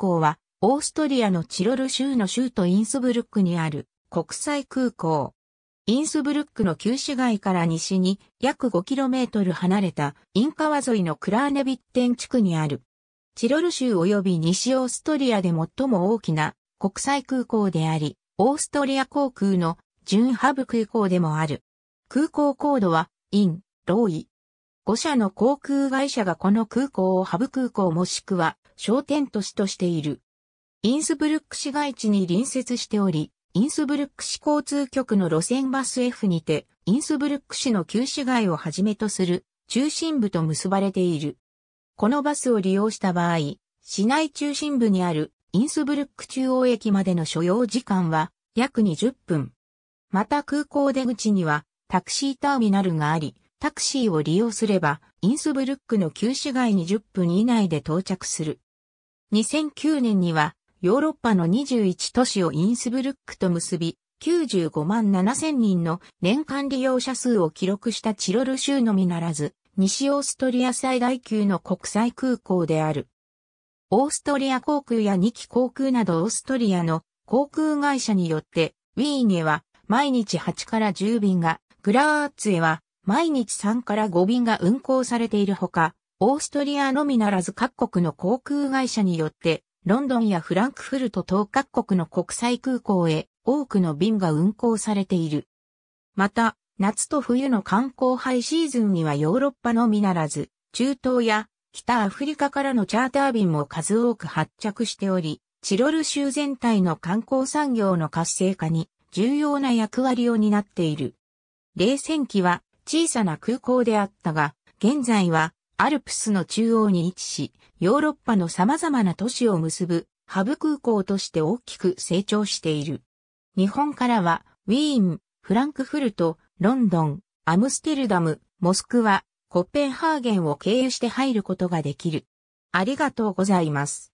港は、オーストリアのチロル州の州都インスブルックにある国際空港。インスブルックの旧市街から西に約 5km 離れたイン川沿いのクラーネビッテン地区にある。チロル州及び西オーストリアで最も大きな国際空港であり、オーストリア航空のジュンハブ空港でもある。空港高度は、イン、ローイ、5社の航空会社がこの空港をハブ空港もしくは商店都市としている。インスブルック市街地に隣接しており、インスブルック市交通局の路線バス F にて、インスブルック市の旧市街をはじめとする中心部と結ばれている。このバスを利用した場合、市内中心部にあるインスブルック中央駅までの所要時間は約20分。また空港出口にはタクシーターミナルがあり、タクシーを利用すれば、インスブルックの旧市街に10分以内で到着する。2009年には、ヨーロッパの21都市をインスブルックと結び、95万7千人の年間利用者数を記録したチロル州のみならず、西オーストリア最大級の国際空港である。オーストリア航空や2機航空などオーストリアの航空会社によって、ウィーンへは毎日8から10便が、グラーツへは毎日3から5便が運航されているほか、オーストリアのみならず各国の航空会社によって、ロンドンやフランクフルト等各国の国際空港へ多くの便が運航されている。また、夏と冬の観光ハイシーズンにはヨーロッパのみならず、中東や北アフリカからのチャーター便も数多く発着しており、チロル州全体の観光産業の活性化に重要な役割を担っている。冷戦期は小さな空港であったが、現在はアルプスの中央に位置し、ヨーロッパの様々な都市を結ぶハブ空港として大きく成長している。日本からはウィーン、フランクフルト、ロンドン、アムステルダム、モスクワ、コッペンハーゲンを経由して入ることができる。ありがとうございます。